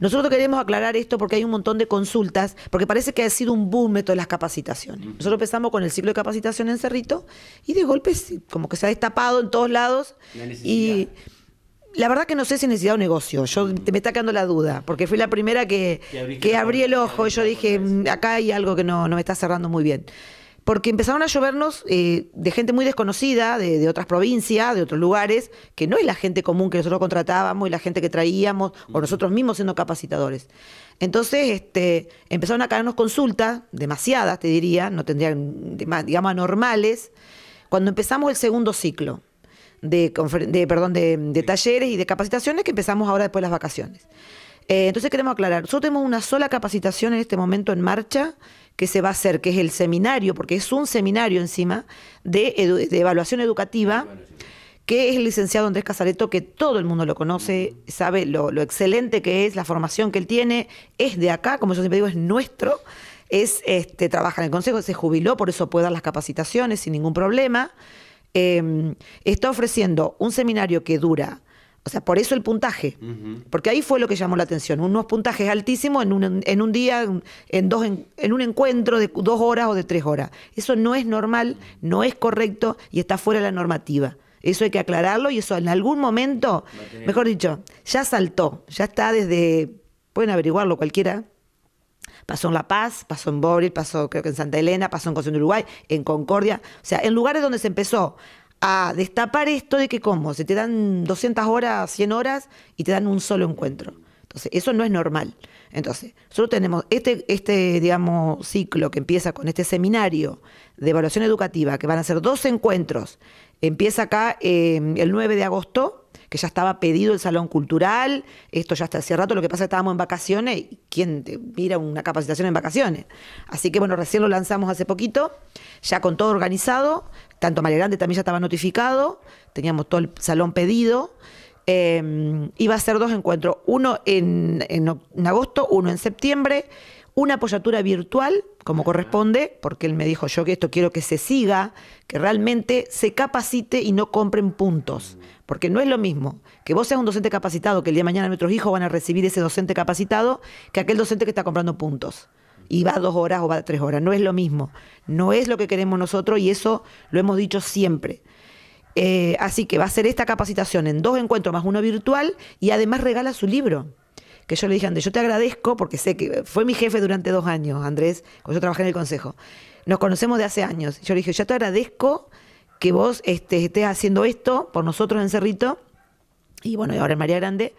Nosotros queremos aclarar esto porque hay un montón de consultas, porque parece que ha sido un boom de de las capacitaciones. Nosotros empezamos con el ciclo de capacitación en Cerrito y de golpe como que se ha destapado en todos lados. y la verdad que no sé si necesidad un negocio. Yo me está quedando la duda, porque fui la primera que, abrí el ojo y yo dije, mm, acá hay algo que no, no me está cerrando muy bien porque empezaron a llovernos eh, de gente muy desconocida, de, otras provincias, de otros lugares, que no es la gente común que nosotros contratábamos y la gente que traíamos, o nosotros mismos siendo capacitadores. Entonces, este, empezaron a caernos consultas, demasiadas te diría, no tendrían, digamos, anormales, cuando empezamos el segundo ciclo de, perdón, de, talleres y de capacitaciones que empezamos ahora después de las vacaciones. Eh, entonces queremos aclarar, nosotros tenemos una sola capacitación en este momento en marcha que se va a hacer, que es el seminario, porque es un seminario encima de, evaluación educativa, que es el licenciado Andrés Casareto, que todo el mundo lo conoce, sabe lo, excelente que es, la formación que él tiene, es de acá, como yo siempre digo, es nuestro es este, trabaja en el consejo, se jubiló, por eso puede dar las capacitaciones sin ningún problema. Em, está ofreciendo un seminario que dura o sea, por eso el puntaje. Porque ahí fue lo que llamó la atención. Unos puntajes altísimos en un, en un día, en, dos, en, en, un encuentro de dos horas o de tres horas. Eso no es normal, no es correcto y está fuera de la normativa. Eso hay que aclararlo y eso en algún momento, mejor dicho, ya saltó, ya está desde, pueden averiguarlo cualquiera. Pasó en La Paz, pasó en Boril, pasó creo que en Santa Elena, pasó en Concepción de Uruguay, en Concordia. O sea, en lugares donde se empezó a destapar esto de que cómo, se te dan 200 horas, 100 horas y te dan un solo encuentro. Entonces, eso no es normal. Entonces, solo tenemos este, este, digamos, ciclo que empieza con este seminario de evaluación educativa, que van a ser dos encuentros. Empieza acá eh, el 9 de agosto, ya estaba pedido el salón cultural, esto ya está, hace rato, lo que pasa es que estábamos en vacaciones, y ¿quién mira una capacitación en vacaciones? Así que bueno, recién lo lanzamos hace poquito, ya con todo organizado, tanto Grande también ya estaba notificado, teníamos todo el salón pedido. iba eh, a ser dos encuentros, uno en agosto, uno en septiembre, una apoyatura virtual, como corresponde, porque él me dijo yo que esto quiero que se siga, que realmente se capacite y no compren puntos. Porque no es lo mismo que vos seas un docente capacitado, que el día de mañana nuestros hijos van a recibir ese docente capacitado, que aquel docente que está comprando puntos. Y va dos horas o va tres horas. No es lo mismo. No es lo que queremos nosotros y eso lo hemos dicho siempre. Eh, así que va a ser esta capacitación en dos encuentros más uno virtual y además regala su libro que yo le dije, Andrés, yo te agradezco porque sé que fue mi jefe durante dos años, Andrés, cuando yo trabajé en el Consejo. Nos conocemos de hace años. Yo le dije, yo te agradezco que vos este, estés haciendo esto por nosotros en Cerrito, y bueno, y ahora en María Grande,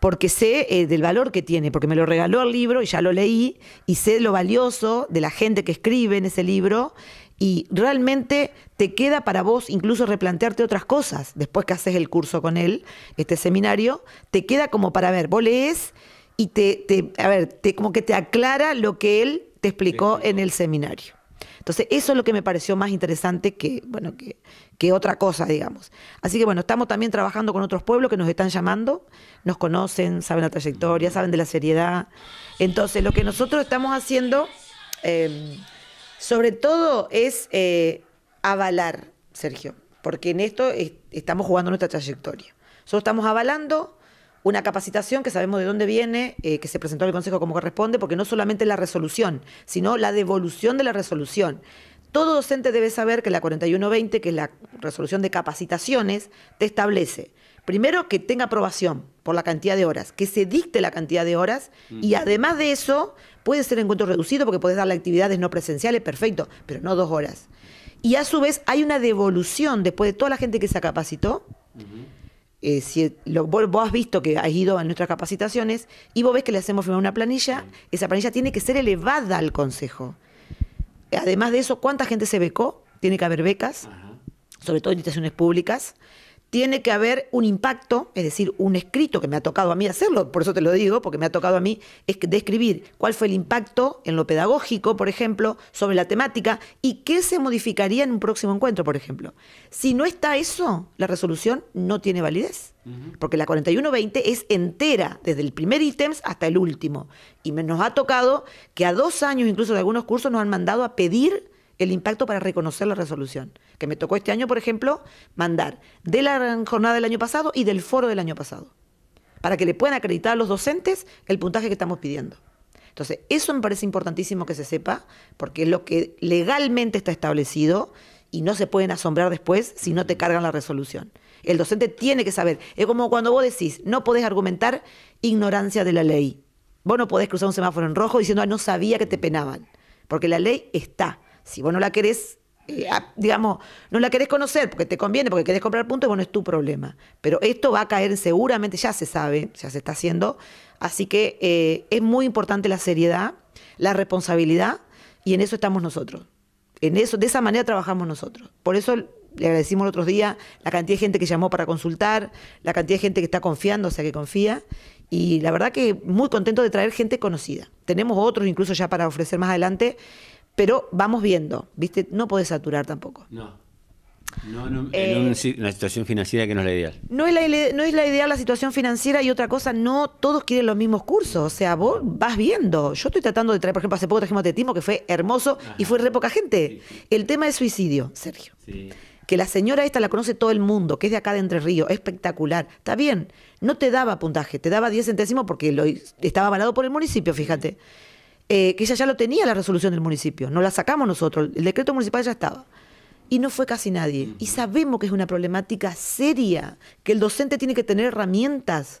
porque sé eh, del valor que tiene, porque me lo regaló el libro y ya lo leí, y sé lo valioso de la gente que escribe en ese libro y realmente te queda para vos incluso replantearte otras cosas después que haces el curso con él, este seminario, te queda como para ver, vos lees y te, a ver, como que te aclara lo que él te explicó en el seminario. Entonces, eso es lo que me pareció más interesante que, bueno, que, que otra cosa, digamos. Así que bueno, estamos también trabajando con otros pueblos que nos están llamando, nos conocen, saben la trayectoria, saben de la seriedad. Entonces, lo que nosotros estamos haciendo em, sobre todo es eh, avalar, Sergio, porque en esto estamos jugando nuestra trayectoria. Solo estamos avalando una capacitación que sabemos de dónde viene, eh, que se presentó al Consejo como corresponde, porque no solamente la resolución, sino la devolución de la resolución. Todo docente debe saber que la 4120, que es la resolución de capacitaciones, te establece, primero, que tenga aprobación por la cantidad de horas, que se dicte la cantidad de horas, mm. y además de eso, Puede ser encuentro reducido porque podés darle actividades no presenciales, perfecto, pero no dos horas. Y a su vez hay una devolución después de toda la gente que se capacitó. Eh, si lo, vos, has visto que has ido a nuestras capacitaciones y vos ves que le hacemos firmar una planilla, esa planilla tiene que ser elevada al consejo. Además de eso, ¿cuánta gente se becó? Tiene que haber becas, sobre todo en instituciones públicas tiene que haber un impacto, es decir, un escrito que me ha tocado a mí hacerlo, por eso te lo digo, porque me ha tocado a mí es describir cuál fue el impacto en lo pedagógico, por ejemplo, sobre la temática y qué se modificaría en un próximo encuentro, por ejemplo. Si no está eso, la resolución no tiene validez, porque la 4120 es entera, desde el primer ítem hasta el último. Y nos ha tocado que a dos años, incluso de algunos cursos, nos han mandado a pedir el impacto para reconocer la resolución. Que me tocó este año, por ejemplo, mandar de la jornada del año pasado y del foro del año pasado, para que le puedan acreditar a los docentes el puntaje que estamos pidiendo. Entonces, eso me parece importantísimo que se sepa, porque es lo que legalmente está establecido y no se pueden asombrar después si no te cargan la resolución. El docente tiene que saber. Es como cuando vos decís, no podés argumentar ignorancia de la ley. Vos no podés cruzar un semáforo en rojo diciendo, ah, no sabía que te penaban, porque la ley está. Si vos no la querés, eh, digamos, no la querés conocer porque te conviene, porque querés comprar puntos, bueno, es tu problema. Pero esto va a caer seguramente, ya se sabe, ya se está haciendo. Así que eh, es muy importante la seriedad, la responsabilidad, y en eso estamos nosotros. En eso, de esa manera trabajamos nosotros. Por eso le agradecimos el otro día la cantidad de gente que llamó para consultar, la cantidad de gente que está confiando, o sea, que confía. Y la verdad que muy contento de traer gente conocida. Tenemos otros incluso ya para ofrecer más adelante pero vamos viendo, ¿viste? No podés saturar tampoco. No. No, no eh, una situación financiera que no es la ideal. No es la, no es la ideal la situación financiera y otra cosa, no todos quieren los mismos cursos. O sea, vos vas viendo. Yo estoy tratando de traer, por ejemplo, hace poco trajimos a Tetimo, que fue hermoso y fue re poca gente. El tema de suicidio, Sergio. Sí. Que la señora esta la conoce todo el mundo, que es de acá de Entre Ríos, espectacular. Está bien, no te daba puntaje, te daba 10 centésimos porque lo, estaba avalado por el municipio, fíjate. Eh, que ella ya lo tenía la resolución del municipio, no la sacamos nosotros, el decreto municipal ya estaba. Y no fue casi nadie. Y sabemos que es una problemática seria, que el docente tiene que tener herramientas.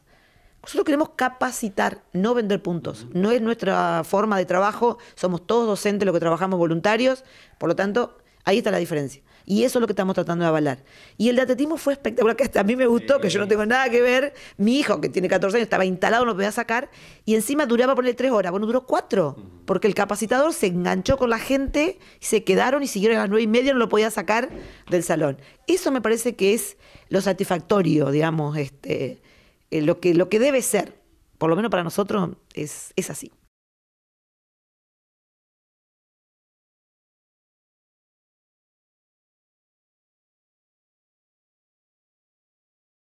Nosotros queremos capacitar, no vender puntos. No es nuestra forma de trabajo, somos todos docentes los que trabajamos voluntarios, por lo tanto, ahí está la diferencia. Y eso es lo que estamos tratando de avalar. Y el de atletismo fue espectacular, que hasta a mí me gustó, que yo no tengo nada que ver. Mi hijo, que tiene 14 años, estaba instalado, no lo podía sacar. Y encima duraba ponerle tres horas. Bueno, duró cuatro, porque el capacitador se enganchó con la gente, se quedaron y siguieron a las nueve y media, no lo podía sacar del salón. Eso me parece que es lo satisfactorio, digamos, este, eh, lo, que, lo que debe ser. Por lo menos para nosotros es así.